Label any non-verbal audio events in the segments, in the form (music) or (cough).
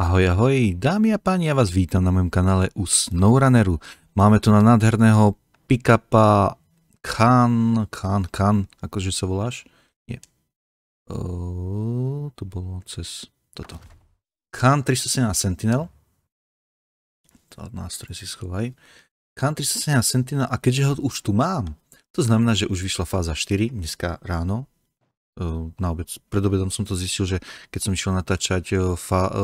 Ahoj, ahoj, dámy a páni, ja vás vítam na mojom kanále u SnowRunneru. Máme tu na nádherného pick-upa Khan, Khan, Khan, akože sa voláš? Nie. O, to bolo cez toto. Khan 317 Sentinel. To nástroj si schovaj. Khan 317 Sentinel a keďže ho už tu mám, to znamená, že už vyšla fáza 4 dneska ráno, na obec. Pred obedom som to zistil, že keď som išiel natáčať eh, fa, eh,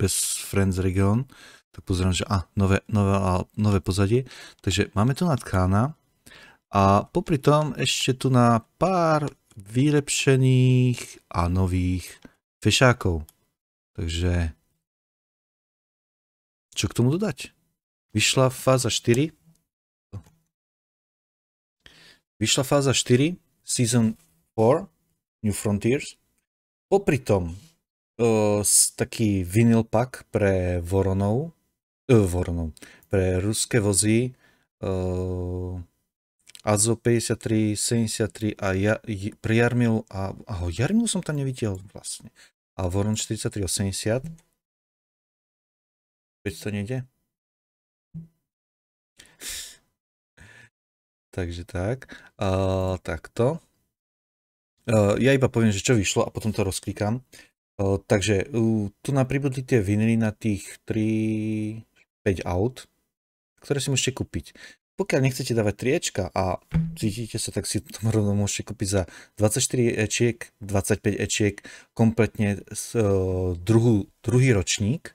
bez Friends Region, tak pozriem, že a, nové, nové, a, nové pozadie. Takže máme tu natkána a popri tom ešte tu na pár vylepšených a nových fešákov. Takže čo k tomu dodať? Vyšla fáza 4. Vyšla fáza 4, season 4, New Frontiers. Popri tom, uh, taký vinyl pak pre voronov, uh, voronov, pre ruské vozy uh, Azo 53, 73 a ja, j, pre Jarmil a, aho, Jarmil som tam nevidel vlastne. A Voron 43, 80. Veď to nejde. (laughs) Takže tak. Uh, takto. Eh, ja iba poviem, že čo vyšlo a potom to rozklikám. Eh, takže tu nám pribudli tie vinily na tých 3, 5 aut, ktoré si môžete kúpiť. Pokiaľ nechcete dávať triečka a cítite sa, tak si to rovno môžete kúpiť za 24 ečiek, 25 ečiek, kompletne eh, druhú, druhý ročník.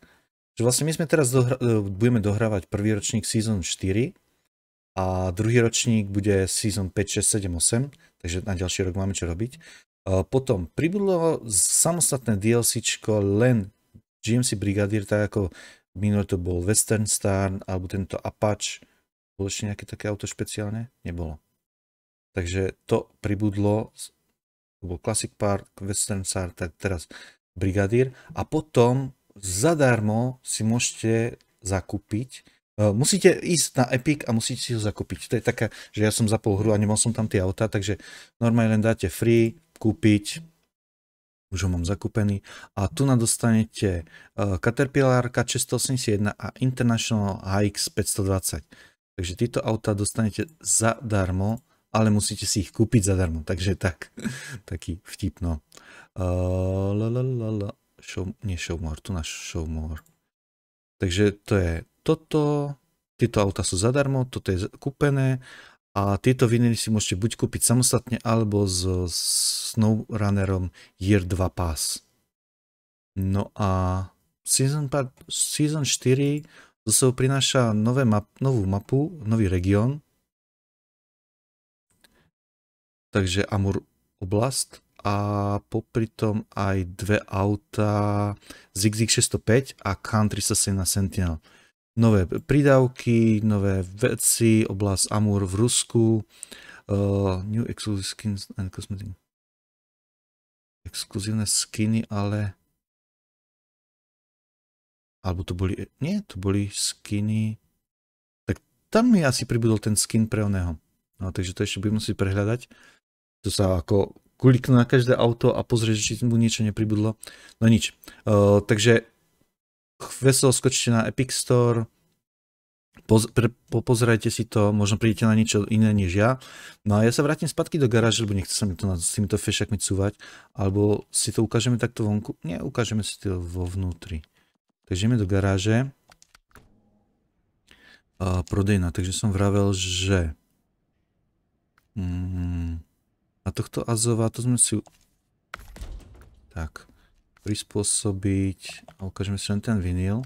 Že vlastne my sme teraz dohra- budeme dohrávať prvý ročník Season 4, a druhý ročník bude season 5, 6, 7, 8, takže na ďalší rok máme čo robiť. Potom pribudlo samostatné DLCčko len GMC Brigadier, tak ako minulé to bol Western Star alebo tento Apache. Bolo ešte nejaké také auto špeciálne? Nebolo. Takže to pribudlo, to bol Classic Park, Western Star, tak teraz Brigadier. A potom zadarmo si môžete zakúpiť Eh, musíte ísť na Epic a musíte si ho zakúpiť. To je taká, že ja som zapol hru a nemal som tam tie autá, takže normálne len dáte free, kúpiť, už ho mám zakúpený. A tu na dostanete eh, Caterpillar K681 a International HX 520. Takže tieto autá dostanete zadarmo, ale musíte si ich kúpiť zadarmo. Takže tak, (laughs) taký vtipno. Uh, eh, Show, nie show more, tu na show more. Takže to je toto, tieto auta sú zadarmo, toto je kúpené a tieto vinily si môžete buď kúpiť samostatne alebo so SnowRunnerom Year 2 Pass. No a Season, part, season 4 zo sebou prináša nové map, novú mapu, nový región. Takže Amur oblast a popri tom aj dve auta ZigZig 605 a Country 107 Sentinel nové pridávky, nové veci, oblasť Amur v Rusku, uh, new exclusive skins and cosmetics. Exkluzívne skiny, ale... Alebo to boli... Nie, to boli skiny... Tak tam mi asi pribudol ten skin pre oného. No, takže to ešte budem musieť prehľadať. To sa ako kliknú na každé auto a pozrieť, či mu niečo nepribudlo. No nič. Uh, takže veselo skočte na Epic Store, poz, pre, pozerajte si to, možno prídete na niečo iné než ja. No a ja sa vrátim spadky do garáže, lebo nechce sa mi to s týmito fešakmi cúvať, alebo si to ukážeme takto vonku. Nie, ukážeme si to vo vnútri. Takže ideme do garáže. Uh, prodejna, takže som vravel, že... Mm, a tohto Azova, to sme si... Tak prispôsobiť, a ukážeme si len ten vinyl.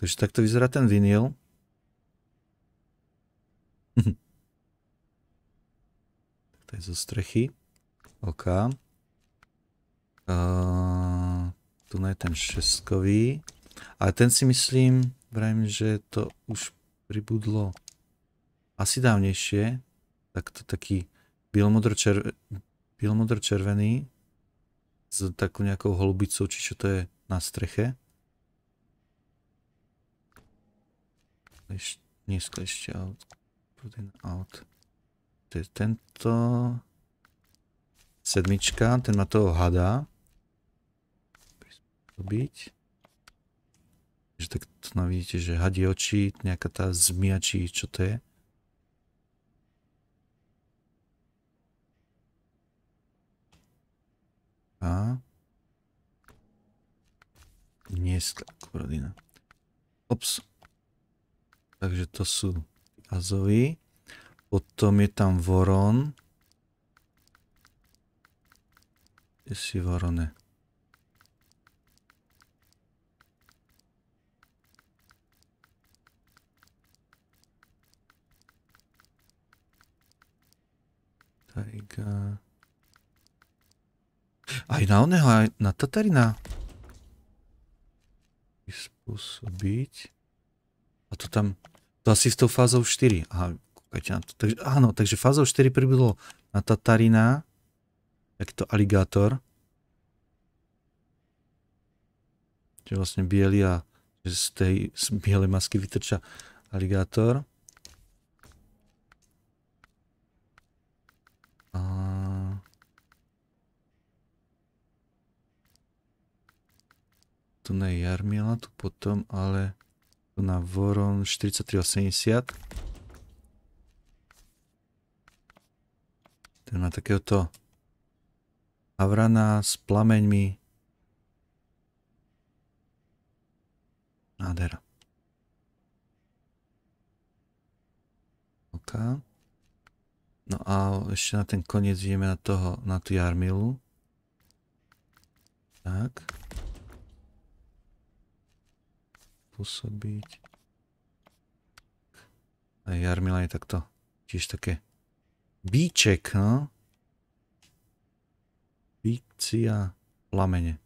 Takže takto vyzerá ten vinyl. (laughs) to je zo strechy. OK. Uh, tu je ten šestkový. A ten si myslím, vrajím, že to už pribudlo asi dávnejšie. Tak to taký bielomodro-červený s takou nejakou holubicou, či čo to je na streche. Kleš, dneska ešte out. Protein out. To je tento. Sedmička, ten má toho hada. Byť. Takže tak tu vidíte, že hadie oči, nejaká tá zmiačí, čo to je. A. Nie jest tak, rodina. Ops. Takže to sú Azovy. Potom je tam Voron. Kde si Vorone? Tajga. Aj na oného, aj na Tatarina. Vyspôsobiť. A to tam, to asi s tou fázou 4. Aha, kúkajte na to. Takže, áno, takže fázou 4 pribudlo na Tatarina. to aligátor. Čiže vlastne biely a z tej z bielej masky vytrča aligátor. tu na Jarmila, tu potom, ale tu na Voron 4380. Tu na takéhoto Havrana s plameňmi. Nádhera. OK. No a ešte na ten koniec ideme na toho, na tú Jarmilu. Tak. spôsobiť. A Jarmila je takto. Tiež také bíček, no. Bícia plamene.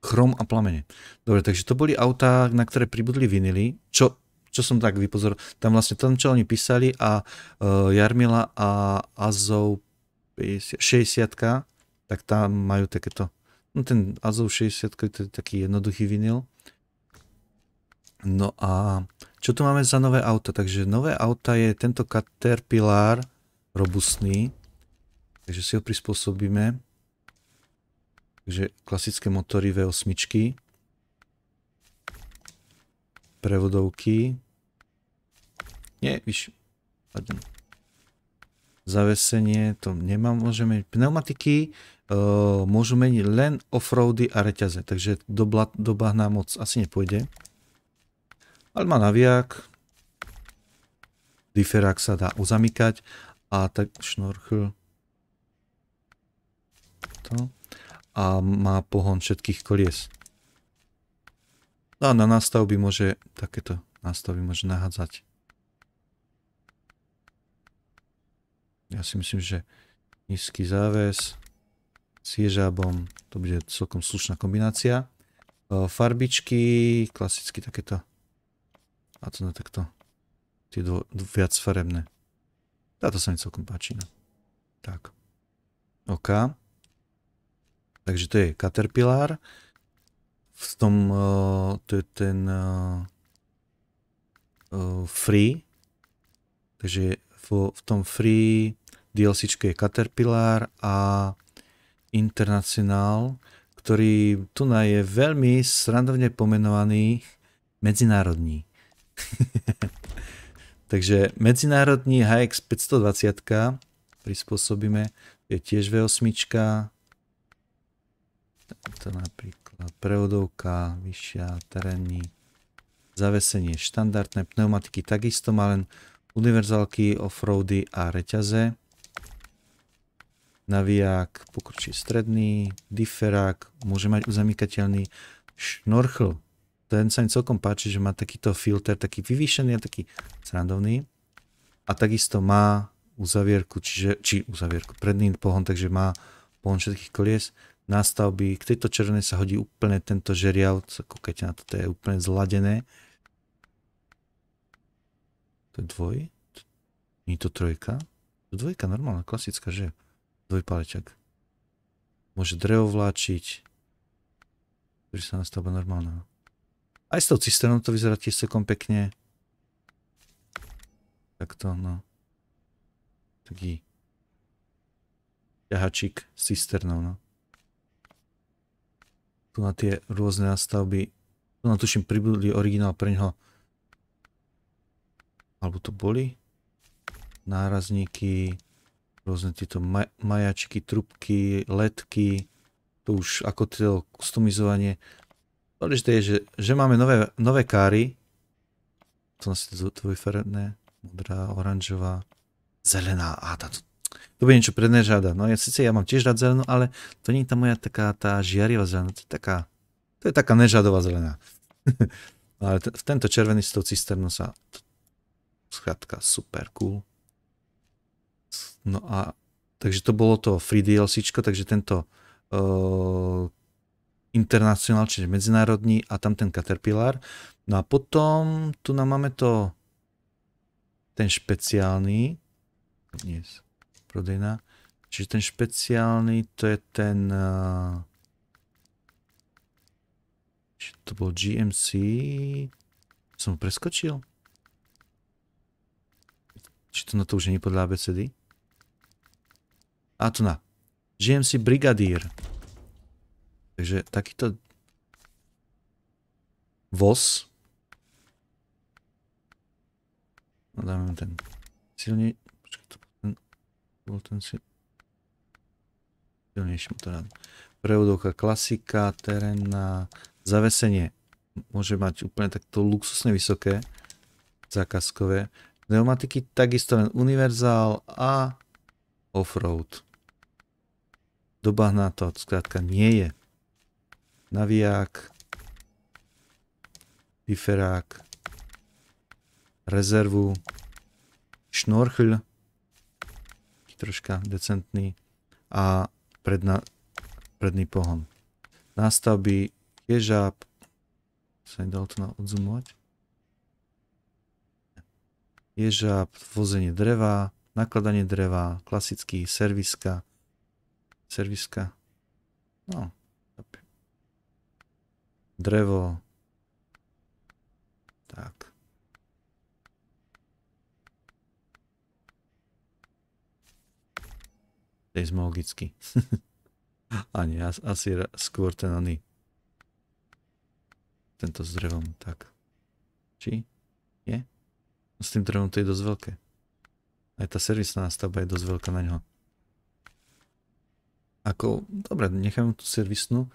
Chrom a plamene. Dobre, takže to boli autá, na ktoré pribudli vinily, čo, čo som tak vypozoril. Tam vlastne tam, čo oni písali a uh, e, Jarmila a Azov 60 tak tam majú takéto No ten Azov 60 to je taký jednoduchý vinyl. No a čo tu máme za nové auta? Takže nové auta je tento Caterpillar robustný. Takže si ho prispôsobíme. Takže klasické motory V8. Prevodovky. Nie, vyš. Pardon zavesenie, to nemám, môžeme meniť pneumatiky, uh, môžu meniť len offroady a reťaze, takže do, bla, do bahna moc asi nepôjde. Ale má naviak, diferák sa dá uzamykať a tak šnorchl to a má pohon všetkých kolies. No a na nástavby môže takéto nástavby môže nahádzať. Ja si myslím, že nízky záves s ježabom, to bude celkom slušná kombinácia. E, farbičky, klasicky takéto. A to na takto. Tie dvo, viac farebné. Táto sa mi celkom páči. No. Tak. OK. Takže to je Caterpillar. V tom, e, to je ten uh, free. Takže v, v tom free DLC je Caterpillar a International, ktorý tu je veľmi srandovne pomenovaný medzinárodní. (laughs) Takže medzinárodní HX 520 prispôsobíme, je tiež V8. To napríklad prevodovka, vyššia, terénny, zavesenie, štandardné pneumatiky takisto, má len univerzálky, offroady a reťaze. Naviak pokrčí stredný, diferák, môže mať uzamykateľný šnorchl. Ten sa mi celkom páči, že má takýto filter, taký vyvýšený a taký srandovný. A takisto má uzavierku, čiže, či uzavierku, predný pohon, takže má pohon všetkých kolies. stavby, k tejto červenej sa hodí úplne tento žeriav, kúkajte na to, to je úplne zladené. To je dvoj? Nie to trojka? To dvojka normálna, klasická, že? Dvojpalčak. Môže drevo vláčiť. Pristaná stavba normálna. Aj s tou cisternou to vyzerá tiež celkom pekne. Takto, no. Taký ťahačik s cisternou, no. Tu na tie rôzne nastavby. Tu na tuším pribudli originál pre ňoho. Alebo to boli? Nárazníky rôzne tieto ma- majačky, trubky, letky, to už ako to customizovanie. Dôležité je, že, že máme nové, nové káry. To nás to dvojfarebné, modrá, oranžová, zelená. A tá, to, to bude niečo prednežáda. No ja síce ja mám tiež rád zelenú, ale to nie je tá moja taká tá žiarivá zelená. To je taká, to je taká nežadová zelená. ale t- tento červený s tou cisternou sa... Skrátka, super cool. No a takže to bolo to free DLC, takže tento uh, internacionál, čiže medzinárodný a tam ten Caterpillar. No a potom tu nám máme to ten špeciálny, nie, prodejná, čiže ten špeciálny, to je ten uh, či to bol GMC som preskočil? Či to na to už nie podľa ABCD? Atna. Žijem si brigadír. Takže takýto vos. No dáme ten silný... Počkaj, to ten... Bol ten si... Silnejší dám. Prevodovka klasika, terénna... Zavesenie. Môže mať úplne takto luxusne vysoké. Zákazkové. Pneumatiky takisto len univerzál a offroad doba na to zkrátka nie je. Navíjak, piferák, rezervu, šnorchl, troška decentný, a predna, predný pohon. Nástavby, ježáb, sa nedalo to na odzumovať. Ježáb, vozenie dreva, nakladanie dreva, klasický serviska, Serviska. No. Drevo. Tak. Seismologicky. A (laughs) nie, asi skôr ten oný. Tento s drevom, tak. Či? Je? No, s tým drevom to je dosť veľké. Aj tá servisná stavba je dosť veľká na ňoho ako, dobre, nechám tu servisnú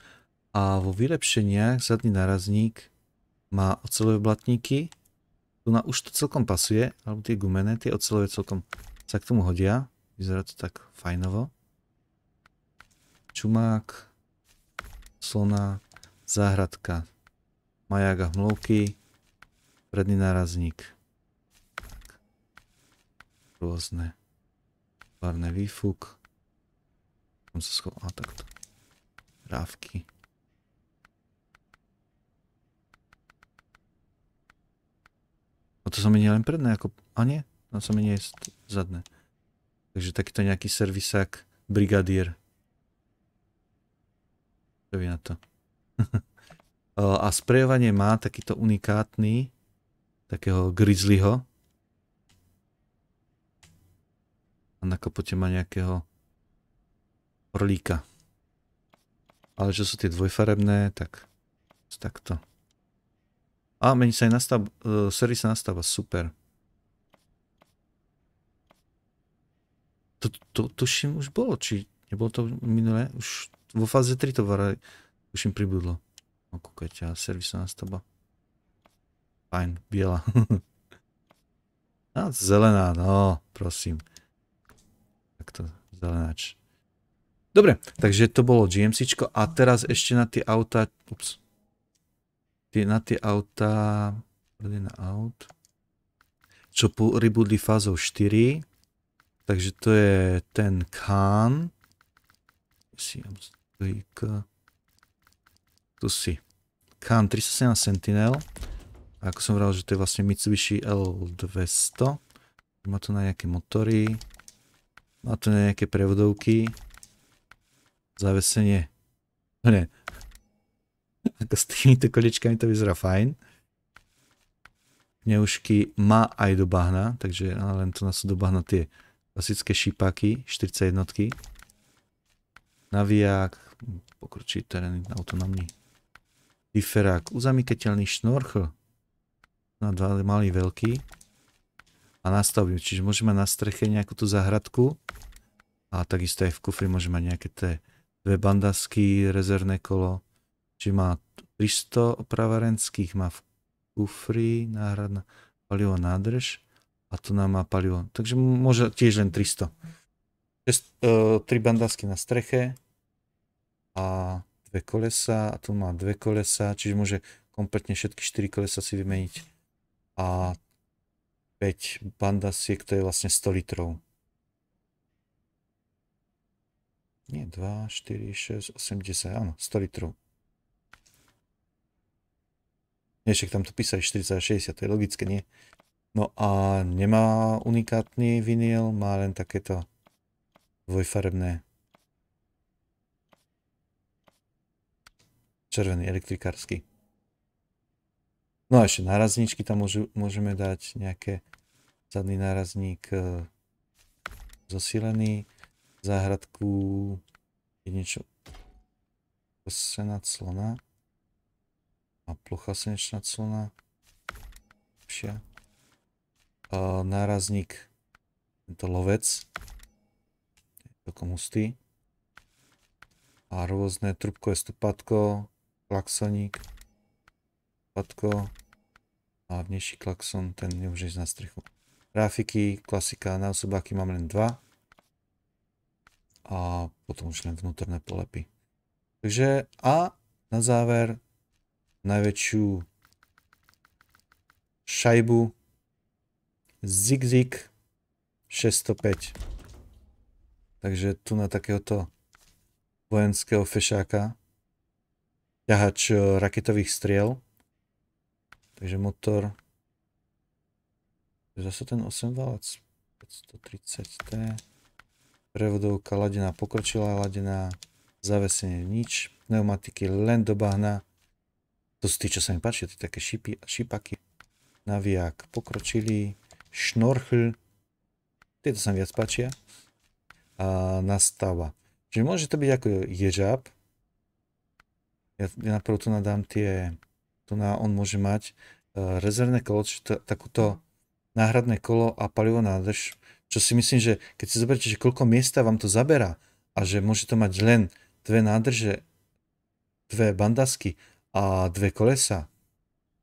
a vo vylepšeniach zadný nárazník má ocelové blatníky. Tu na už to celkom pasuje, alebo tie gumené, tie ocelové celkom sa k tomu hodia. Vyzerá to tak fajnovo. Čumák, slona, záhradka, maják a hmlovky, predný nárazník. Tak. Rôzne. Barné výfuk som sa schoval? A takto. Rávky. A no to sa mení len predné, ako... A nie, tam no sa mení aj zadné. Takže takýto nejaký servisák, brigadier. Čo na to? (laughs) a sprejovanie má takýto unikátny, takého grizzlyho. A na kapote má nejakého orlíka. Ale že sú tie dvojfarebné, tak takto. A mení sa aj nastáva, uh, e, servis sa nastáva, super. To, to, tuším už bolo, či nebolo to minulé, už vo fáze 3 to varaj, im pribudlo. No kúkajte, a sa nastava. Fajn, biela. (laughs) a zelená, no, prosím. Takto, zelenáč. Dobre, takže to bolo GMCčko a teraz ešte na tie auta, ups, na tie auta, na aut, čo pribudli fázou 4, takže to je ten Khan, tu si, Khan 317 Sentinel, a ako som vral, že to je vlastne Mitsubishi L200, má to na nejaké motory, má to na nejaké prevodovky, Závesenie. Ne. No Ako s týmito količkami to vyzerá fajn. Neušky má aj do bahna, takže len tu nás sú do bahna tie klasické šípaky, 41. Naviják, pokročí terén autonómny. Diferák, uzamykateľný šnorchl. No, na dva malý, veľký. A nastavím, čiže môžeme na streche nejakú tú zahradku. A takisto aj v kufri môžeme mať nejaké tie dve bandasky, rezervné kolo. Či má 300 opravarenských, má v kufri náhradná palivo nádrž a tu nám má palivo. Takže môže tiež len 300. E, tri e, bandasky na streche a dve kolesa a tu má dve kolesa, čiže môže kompletne všetky 4 kolesa si vymeniť a 5 bandasiek to je vlastne 100 litrov. Nie, 2, 4, 6, 80, áno, 100 litrov. Nie, však tam to písali 40 a 60, to je logické, nie? No a nemá unikátny vinyl, má len takéto dvojfarebné. Červený, elektrikársky. No a ešte nárazníčky tam môžu, môžeme dať nejaké zadný nárazník e, zosilený záhradku je niečo posená clona a plocha senečná clona lepšia a nárazník tento lovec je celkom hustý a rôzne trubkové stopátko klaxoník stopátko a vnejší klaxon ten nemôže ísť na strechu grafiky klasika na osobáky mám len dva a potom už len vnútorné polepy. Takže a na záver najväčšiu šajbu ZigZig 605. Takže tu na takéhoto vojenského fešáka ťahač raketových striel. Takže motor zase ten 8 válec 530T Prevodovka ladená pokročila, ladená zavesenie nič. Pneumatiky len do bahna. To sú tí, čo sa mi páči, to také šipy, šipaky. Naviak pokročilý. Šnorchl. Tieto sa mi viac páčia. A nastava. Čiže môže to byť ako ježab. Ja, ja najprv tu nadám tie... Tu na, on môže mať uh, rezervné kolo, čiže takúto náhradné kolo a palivo nádrž čo si myslím, že keď si zoberiete, že koľko miesta vám to zaberá a že môže to mať len dve nádrže, dve bandasky a dve kolesa,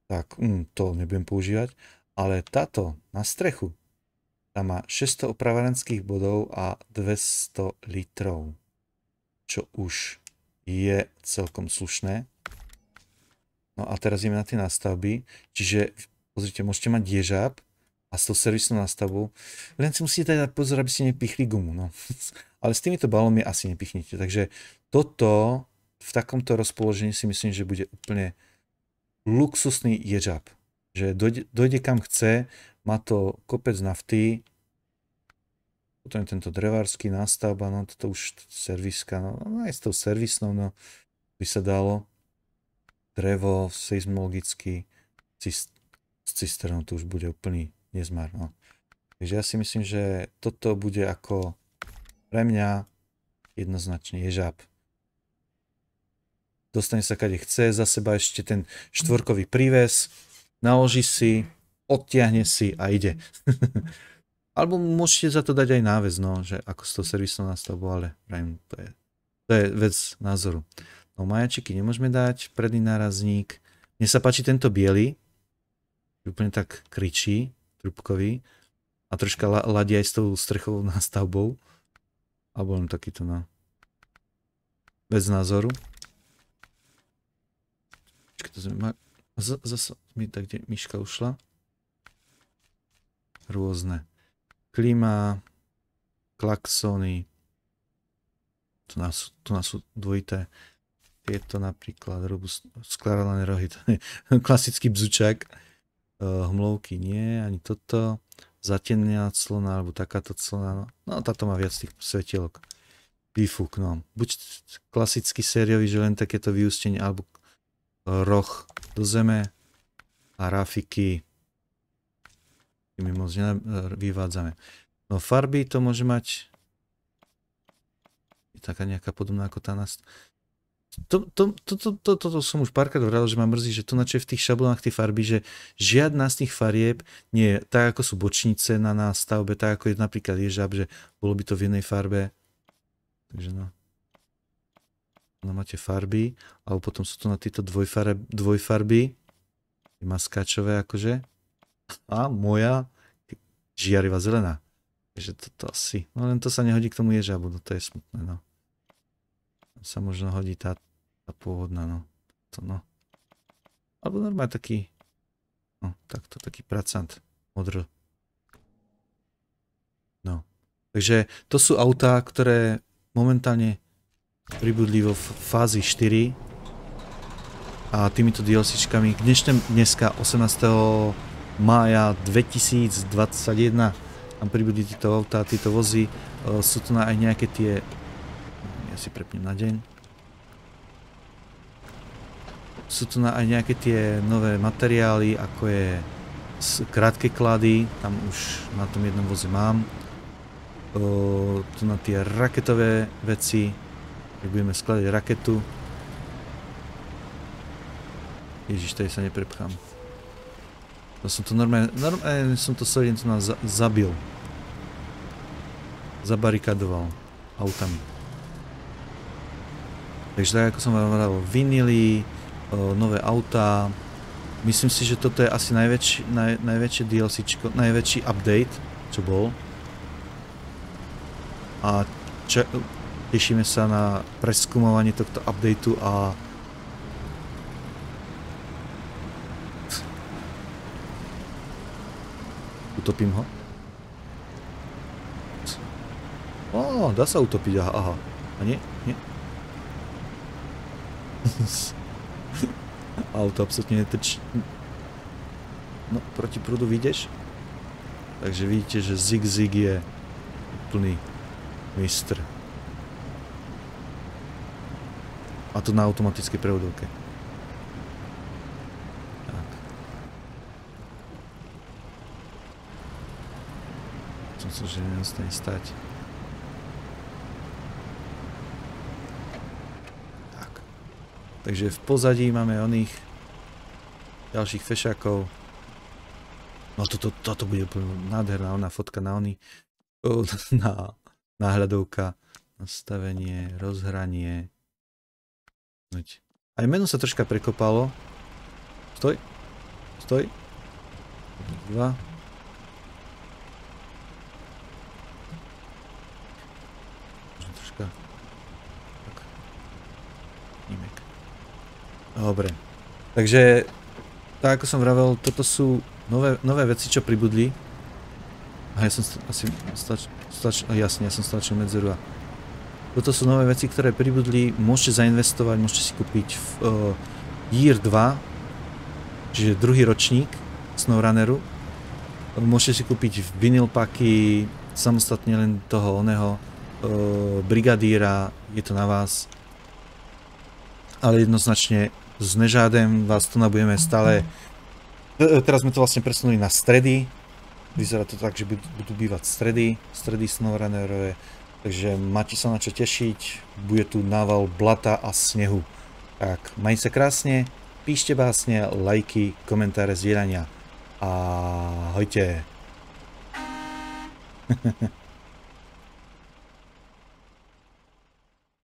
tak hm, to nebudem používať. Ale táto na strechu, tá má 600 opravárenských bodov a 200 litrov. Čo už je celkom slušné. No a teraz ideme na tie nástavby. Čiže pozrite, môžete mať diežab a s tou servisnou nastavou. Len si musíte dať teda pozor, aby ste nepichli gumu. No. (laughs) Ale s týmito balónmi asi nepichnite. Takže toto v takomto rozpoložení si myslím, že bude úplne luxusný ježab. Že dojde, dojde kam chce, má to kopec nafty, potom je tento drevársky nástavba, no toto už serviska, no, no aj s tou servisnou, no by sa dalo drevo seismologicky, cist, s cisternou to už bude úplný nezmar. No. Takže ja si myslím, že toto bude ako pre mňa jednoznačne ježab. Dostane sa kade chce, za seba ešte ten štvorkový príves, naloží si, odtiahne si a ide. (laughs) Alebo môžete za to dať aj náväz, no, že ako s tou servisnou nastavbou, ale pravím, to je, to je vec názoru. No majačiky nemôžeme dať, predný nárazník. Mne sa páči tento biely, úplne tak kričí, Trubkový a troška ladia aj s tou strchou (laughs) nástavbou. A budem takýto na... No. Bez názoru. Počkaj, to sme ma... Z- zasa mi tak, kde myška ušla. Rôzne. Klima, klaxony. Tu nás, tu nás sú dvojité. Tieto napríklad, robust, sklaralené rohy, to je (laughs) klasický bzučak. Eh, hmlovky nie, ani toto, zatenená clona, alebo takáto clona, no, no táto má viac tých svetielok. Výfuk, no. Buď klasicky sériový, že len takéto vyústenie, alebo eh, roh do zeme a rafiky tými moc eh, vyvádzame. No farby to môže mať je taká nejaká podobná ako tá nás to, to, to, to, to, to, som už párkrát hovoril, že ma mrzí, že to načo je v tých šablónach tej farby, že žiadna z tých farieb nie je tak, ako sú bočnice na nástavbe, tak ako je napríklad ježab, že bolo by to v jednej farbe. Takže no. No máte farby, ale potom sú tu na tieto dvojfare, dvojfarby, maskáčové, akože. A moja žiariva zelená. Takže toto asi. No len to sa nehodí k tomu ježabu, no to je smutné, no sa možno hodí tá, tá pôvodná, no. To, no. Alebo normálne taký, no, takto, taký pracant, modr. No. Takže to sú autá, ktoré momentálne pribudli vo fázi 4 a týmito DLCčkami k dnešnému dneska 18. mája 2021 tam pribudli tieto autá, tieto vozy, e, sú tu aj nejaké tie ja si prepnem na deň. Sú tu aj nejaké tie nové materiály, ako je krátke klady, tam už na tom jednom voze mám. O, tu na tie raketové veci, keď budeme skladať raketu. Ježiš, tady sa neprepchám. To som to normálne, normálne eh, som to celý deň tu nás zabil. Zabarikadoval autami. Takže tak ako som vám hovoril, vinily, nové autá. Myslím si, že toto je asi najväčší, naj, najväčšie DLC, najväčší update, čo bol. A če, tešíme sa na preskúmovanie tohto updateu a utopím ho. O, dá sa utopiť, aha, aha. A nie? (laughs) Auto absolútne netrč... No, proti prúdu vidieš? Takže vidíte, že Zig Zig je úplný mistr. A to na automatickej prevodovke. Tak. Som sa, že nenastane stať. Takže v pozadí máme oných ďalších fešákov. No toto, toto bude úplne nádherná ona fotka na oný, (laughs) na náhľadovka, nastavenie, rozhranie. Aj meno sa troška prekopalo. Stoj, stoj. Dva, Dobre. Takže, tak ako som vravel, toto sú nové, nové veci, čo pribudli. A ja som st asi stač, stač, jasne, ja som stačil medzeru a toto sú nové veci, ktoré pribudli, môžete zainvestovať, môžete si kúpiť v uh, Year 2, čiže druhý ročník SnowRunneru. Môžete si kúpiť v vinyl paky, samostatne len toho oného uh, e, brigadíra, je to na vás. Ale jednoznačne s Nežádem vás tu nabudeme stále... E, e, teraz sme to vlastne presunuli na stredy. Vyzerá to tak, že budú bývať stredy, stredy SnowRunnerové. Takže máte sa na čo tešiť. Bude tu nával blata a snehu. Tak, maj sa krásne, píšte básne, lajky, komentáre, zdieľania. A hojte. (laughs)